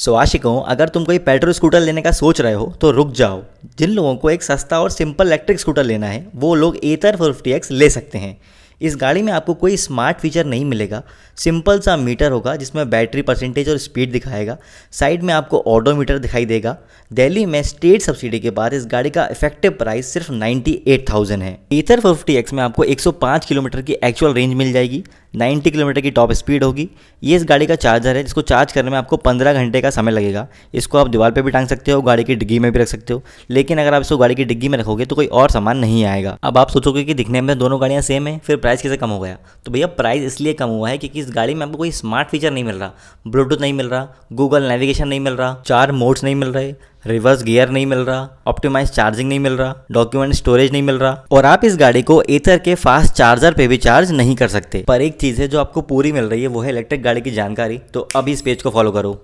सो आशिकों अगर तुम कोई पेट्रोल स्कूटर लेने का सोच रहे हो तो रुक जाओ जिन लोगों को एक सस्ता और सिंपल इलेक्ट्रिक स्कूटर लेना है वो लोग एतर फोर फिफ्टी एक्स ले सकते हैं इस गाड़ी में आपको कोई स्मार्ट फीचर नहीं मिलेगा सिंपल सा मीटर होगा जिसमें बैटरी परसेंटेज और स्पीड दिखाएगा साइड में आपको ऑडोमीटर दिखाई देगा दिल्ली में स्टेट सब्सिडी के बाद इस गाड़ी का इफेक्टिव प्राइस सिर्फ 98,000 है एथर 50x में आपको 105 किलोमीटर की एक्चुअल रेंज मिल जाएगी 90 किलोमीटर की टॉप स्पीड होगी ये इस गाड़ी का चार्जर है जिसको चार्ज करने में आपको 15 घंटे का समय लगेगा इसको आप दीवार पे भी टांग सकते हो गाड़ी की डिग्गी में भी रख सकते हो लेकिन अगर आप इसको गाड़ी की डिग्गी में रखोगे तो कोई और सामान नहीं आएगा अब आप सोचोगे कि दिखने में दोनों गाड़ियाँ सेम है फिर प्राइस कैसे कम हो गया तो भैया प्राइस इसलिए कम हुआ है क्योंकि इस गाड़ी में आपको कोई स्मार्ट फीचर नहीं मिल रहा ब्लूटूथ नहीं मिल रहा गूगल नेविगेशन नहीं मिल रहा चार मोड्स नहीं मिल रहे रिवर्स गियर नहीं मिल रहा ऑप्टिमाइज चार्जिंग नहीं मिल रहा डॉक्यूमेंट स्टोरेज नहीं मिल रहा और आप इस गाड़ी को एथर के फास्ट चार्जर पे भी चार्ज नहीं कर सकते पर एक चीज है जो आपको पूरी मिल रही है वो है इलेक्ट्रिक गाड़ी की जानकारी तो अब इस पेज को फॉलो करो